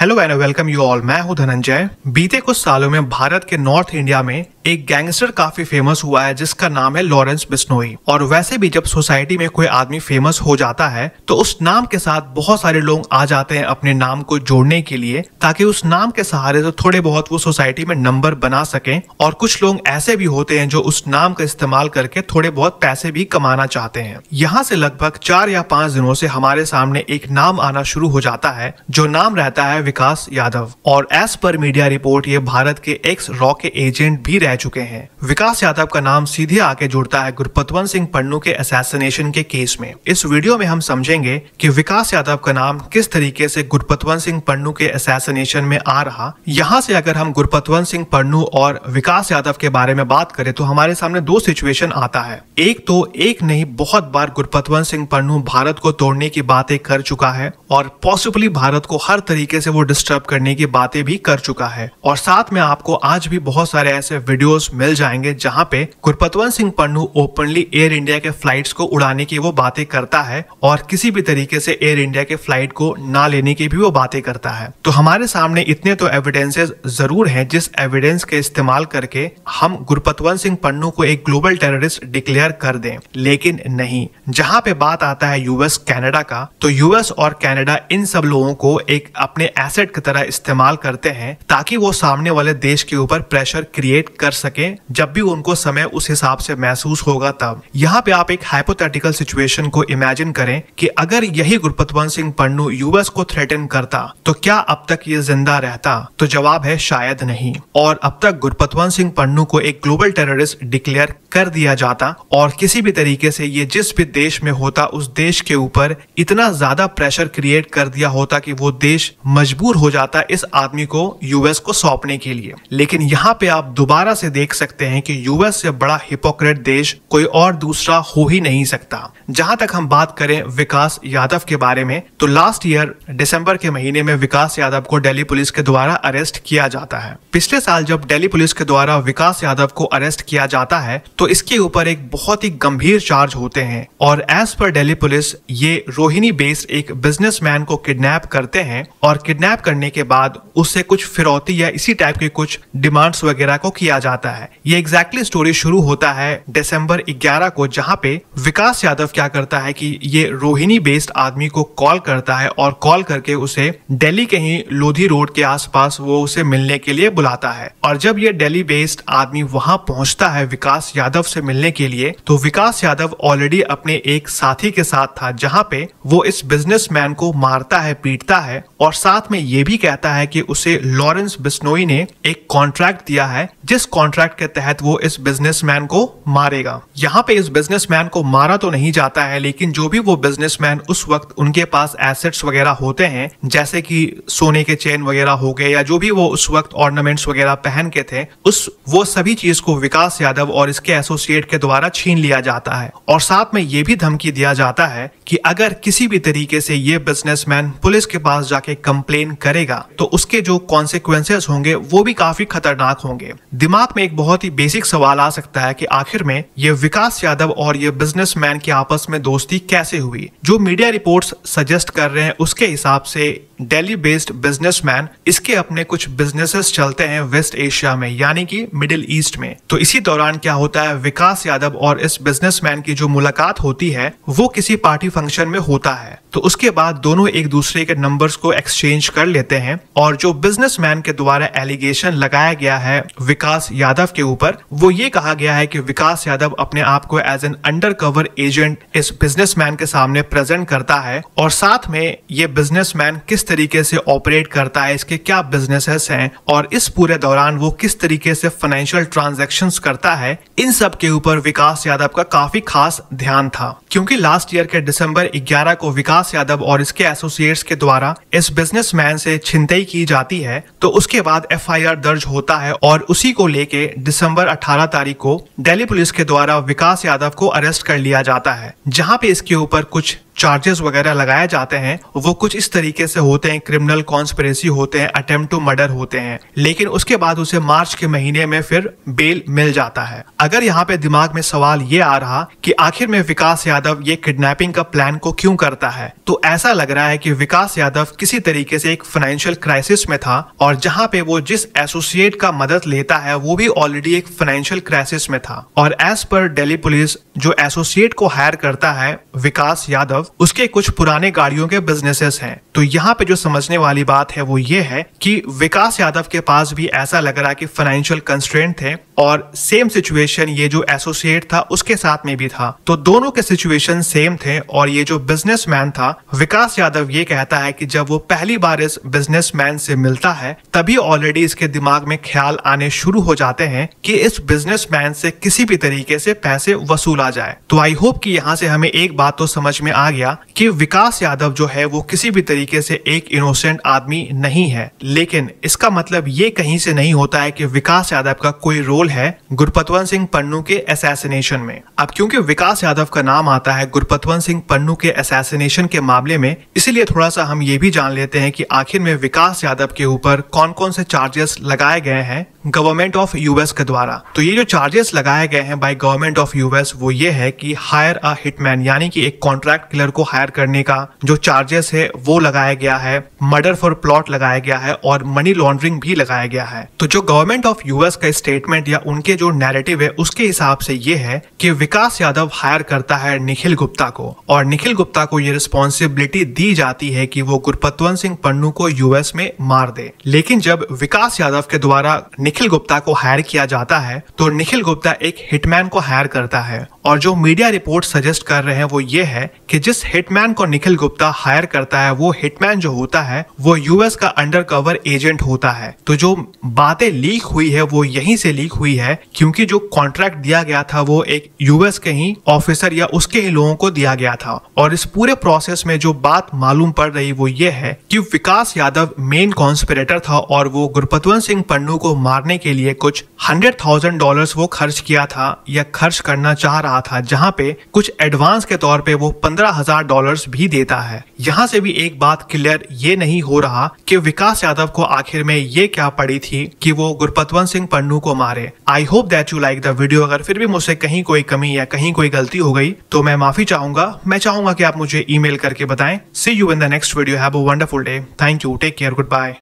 hello and welcome you all मैं हूं धनंजय बीते कुछ सालों में भारत के नॉर्थ इंडिया में एक गैंगस्टर काफी फेमस हुआ है जिसका नाम है लॉरेंस बिस्नोई और वैसे भी जब सोसाइटी में कोई आदमी फेमस हो जाता है तो उस नाम के साथ बहुत सारे लोग आ जाते हैं अपने नाम को जोड़ने के लिए ताकि उस नाम के सहारे से थोड़े बहुत वो सोसाइटी में नंबर बना सके और कुछ लोग ऐसे भी होते हैं जो उस नाम का इस्तेमाल करके थोड़े बहुत पैसे भी कमाना चाहते हैं यहाँ से लगभग चार या पांच दिनों से हमारे सामने एक नाम आना शुरू हो जाता है जो नाम रहता है विकास यादव और एस पर मीडिया रिपोर्ट ये भारत के एक्स रॉ के एजेंट भी रह चुके हैं विकास यादव का नाम सीधे आके जुड़ता है गुरपतवंत सिंह पन्नू के असैसिनेशन के केस में इस वीडियो में हम समझेंगे कि विकास यादव का नाम किस तरीके से गुरपतवंत सिंह पन्नू के असैसिनेशन में आ रहा यहाँ से अगर हम गुरपतवंत सिंह पन्नू और विकास यादव के बारे में बात करें तो हमारे सामने दो सिचुएशन आता है एक तो एक नहीं बहुत बार गुरपतवंत सिंह पन्नू भारत को तोड़ने की बातें कर चुका है और पॉसिबली भारत को हर तरीके से वो डिस्टर्ब करने की बातें भी कर चुका है और साथ में आपको आज भी बहुत सारे ऐसे वीडियोस मिल जाएंगे जहाँ पे Gurpatwant Singh Pannun openly Air India के फ्लाइट्स को उड़ाने की वो बातें करता है और किसी भी तरीके से एयर इंडिया के फ्लाइट को ना लेने की भी वो बातें करता है तो हमारे सामने इतने तो एविडेंसेस जरूर है जिस एविडेंस के इस्तेमाल करके हम गुरपतवंत सिंह पन्नू को एक ग्लोबल टेररिस्ट डिक्लेयर कर दे लेकिन नहीं जहाँ पे बात आता है यूएस कैनेडा का तो यूएस और कैनेडा इन सब लोगों को एक अपने एसेट की तरह इस्तेमाल करते हैं ताकि वो सामने वाले देश के ऊपर प्रेशर क्रिएट कर सके जब भी उनको समय उस हिसाब से महसूस होगा तब यहाँ पे आप एक हाइपोथेटिकल सिचुएशन को इमेजिन करें कि अगर यही गुरपतवंत सिंह पन्नू यूएस को थ्रेटन करता तो क्या अब तक ये जिंदा रहता तो जवाब है शायद नहीं और अब तक गुरपतवंत सिंह पन्नू को एक ग्लोबल टेररिस्ट डिक्लेयर कर दिया जाता और किसी भी तरीके से ये जिस भी देश में होता उस देश के ऊपर इतना ज्यादा प्रेशर क्रिएट कर दिया होता कि वो देश मजबूर हो जाता इस आदमी को यूएस को सौंपने के लिए लेकिन यहाँ पे आप दोबारा से देख सकते हैं कि यूएस से बड़ा हिपोक्रेट देश कोई और दूसरा हो ही नहीं सकता जहां तक हम बात करें विकास यादव के बारे में तो लास्ट ईयर दिसंबर के महीने में विकास यादव को दिल्ली पुलिस के द्वारा अरेस्ट किया जाता है पिछले साल जब दिल्ली पुलिस के द्वारा विकास यादव को अरेस्ट किया जाता है तो इसके ऊपर एक बहुत ही गंभीर चार्ज होते हैं और एज पर दिल्ली पुलिस ये रोहिणी बेस्ड एक बिजनेसमैन को किडनैप करते हैं और किडनैप करने के बाद उससे कुछ फिरौती या इसी टाइप के कुछ डिमांड्स वगैरह को किया जाता है ये एग्जैक्टली स्टोरी शुरू होता है दिसंबर 11 को जहाँ पे विकास यादव क्या करता है कि ये रोहिणी बेस्ड आदमी को कॉल करता है और कॉल करके उसे दिल्ली के ही लोधी रोड के आसपास वो उसे मिलने के लिए बुलाता है और जब ये दिल्ली बेस्ड आदमी वहां पहुंचता है विकास यादव यादव से मिलने के लिए तो विकास यादव ऑलरेडी अपने एक साथी के साथ था जहाँ पे वो इस बिजनेसमैन को मारता है पीटता है और साथ में ये भी कहता है कि उसे लॉरेंस बिस्नोई ने एक कॉन्ट्रैक्ट दिया है जिस कॉन्ट्रैक्ट के तहत वो इस बिजनेसमैन को मारेगा यहाँ पे इस बिजनेसमैन को मारा तो नहीं जाता है लेकिन जो भी वो बिजनेसमैन उस वक्त उनके पास एसेट्स वगैरह होते हैं जैसे कि सोने के चेन वगैरह हो गए या जो भी वो उस वक्त ऑर्नामेंट्स वगैरह पहन के थे उस वो सभी चीज को विकास यादव और इसके एसोसिएट के द्वारा छीन लिया जाता है और साथ में ये भी धमकी दिया जाता है कि अगर किसी भी तरीके से ये बिजनेसमैन पुलिस के पास जाके कंप्लेन करेगा तो उसके जो कॉन्सिक्वेंसेस होंगे वो भी काफी खतरनाक होंगे दिमाग में एक बहुत ही बेसिक सवाल आ सकता है कि आखिर में ये विकास यादव और ये बिजनेसमैन की आपस में दोस्ती कैसे हुई जो मीडिया रिपोर्ट्स सजेस्ट कर रहे हैं उसके हिसाब से दिल्ली बेस्ड बिजनेसमैन इसके अपने कुछ बिजनेसेस चलते हैं वेस्ट एशिया में यानी कि मिडिल ईस्ट में तो इसी दौरान क्या होता है है विकास यादव और इस बिजनेसमैन की जो मुलाकात होती है वो किसी पार्टी फंक्शन में होता है तो उसके बाद दोनों एक दूसरे के नंबर्स को एक्सचेंज कर लेते हैं और जो बिजनेसमैन के द्वारा एलिगेशन लगाया गया है विकास यादव के ऊपर वो ये कहा गया है कि विकास यादव अपने आप को एज एन अंडरकवर एजेंट इस बिजनेसमैन के सामने प्रेजेंट करता है और साथ में ये बिजनेसमैन किस तरीके से ऑपरेट करता है इसके क्या बिजनेसेस हैं और इस पूरे दौरान वो किस तरीके से फाइनेंशियल ट्रांजेक्शन करता है इन सब के ऊपर विकास यादव का काफी खास ध्यान था क्योंकि लास्ट ईयर के दिसंबर 11 को विकास यादव और इसके एसोसिएट्स के द्वारा इस बिजनेसमैन से छिनतई की जाती है तो उसके बाद एफआईआर दर्ज होता है और उसी को लेके दिसंबर 18 तारीख को दिल्ली पुलिस के द्वारा विकास यादव को अरेस्ट कर लिया जाता है जहाँ पे इसके ऊपर कुछ चार्जेस वगैरह लगाए जाते हैं वो कुछ इस तरीके से होते हैं क्रिमिनल कॉन्स्परेसी होते हैं अटेम्प्ट टू मर्डर होते हैं लेकिन उसके बाद उसे मार्च के महीने में फिर बेल मिल जाता है अगर यहाँ पे दिमाग में सवाल ये आ रहा कि आखिर में विकास यादव ये किडनैपिंग का प्लान को क्यों करता है तो ऐसा लग रहा है कि विकास यादव किसी तरीके से एक फाइनेंशियल क्राइसिस में था और जहाँ पे वो जिस एसोसिएट का मदद लेता है वो भी ऑलरेडी एक फाइनेंशियल क्राइसिस में था और एज पर डेली पुलिस जो एसोसिएट को हायर करता है विकास यादव उसके कुछ पुराने गाड़ियों के बिजनेसेस हैं तो यहाँ पे जो समझने वाली बात है वो ये है कि विकास यादव के पास भी ऐसा लग रहा है कि फाइनेंशियल कंस्ट्रेंट थे और सेम सिचुएशन ये जो एसोसिएट था उसके साथ में भी था तो दोनों के सिचुएशन सेम थे और ये जो बिजनेसमैन था विकास यादव ये कहता है कि जब वो पहली बार इस बिजनेसमैन से मिलता है तभी ऑलरेडी इसके दिमाग में ख्याल आने शुरू हो जाते हैं कि इस बिजनेसमैन से किसी भी तरीके से पैसे वसूला जाए तो आई होप कि यहाँ से हमें एक बात तो समझ में आ गया कि विकास यादव जो है वो किसी भी तरीके से एक इनोसेंट आदमी नहीं है लेकिन इसका मतलब ये कहीं से नहीं होता है कि विकास यादव का कोई रोल है गुरपतवंत सिंह पन्नू के असैसिनेशन में अब क्योंकि विकास यादव का नाम आता है गुरपतवंत सिंह पन्नू के असैसिनेशन के मामले में इसीलिए थोड़ा सा हम ये भी जान लेते हैं कि आखिर में विकास यादव के ऊपर कौन कौन से चार्जेस लगाए गए हैं गवर्नमेंट ऑफ यूएस के द्वारा तो ये जो चार्जेस लगाए गए हैं बाय गवर्नमेंट ऑफ यूएस वो ये है कि हायर अ हिटमैन यानी कि एक कॉन्ट्रैक्ट किलर को हायर करने का जो चार्जेस है वो लगाया गया है मर्डर फॉर प्लॉट लगाया गया है और मनी लॉन्ड्रिंग भी लगाया गया है तो जो गवर्नमेंट ऑफ यूएस का स्टेटमेंट या उनके जो नैरेटिव है उसके हिसाब से ये है कि विकास यादव हायर करता है निखिल गुप्ता को और निखिल गुप्ता को ये रिस्पॉन्सिबिलिटी दी जाती है कि वो गुरपतवंत सिंह पन्नू को यूएस में मार दे लेकिन जब विकास यादव के द्वारा निखिल गुप्ता को हायर किया जाता है तो निखिल गुप्ता एक हिटमैन को हायर करता है और जो मीडिया रिपोर्ट सजेस्ट कर रहे हैं वो ये है कि जिस हिटमैन को निखिल गुप्ता हायर करता है वो हिटमैन जो होता है वो यूएस का अंडरकवर एजेंट होता है तो जो बातें लीक हुई है वो यहीं से लीक हुई है क्योंकि जो कॉन्ट्रैक्ट दिया गया था वो एक यूएस के ही ऑफिसर या उसके ही लोगों को दिया गया था और इस पूरे प्रोसेस में जो बात मालूम पड़ रही वो ये है कि विकास यादव मेन कॉन्स्पिरेटर था और वो गुरपतवंत सिंह पन्नू को मारने करने के लिए कुछ हंड्रेड थाउजेंड डॉलर वो खर्च किया था या खर्च करना चाह रहा था जहाँ पे कुछ एडवांस के तौर पे वो पंद्रह हजार डॉलर भी देता है यहाँ से भी एक बात क्लियर ये नहीं हो रहा कि विकास यादव को आखिर में ये क्या पड़ी थी कि वो गुरपतवंत सिंह पन्नू को मारे I hope that you like the video अगर फिर भी मुझसे कहीं कोई कमी या कहीं कोई गलती हो गई तो मैं माफी चाहूंगा मैं चाहूंगा कि आप मुझे ईमेल करके बताएं see you in the next video have a wonderful day thank you take care good bye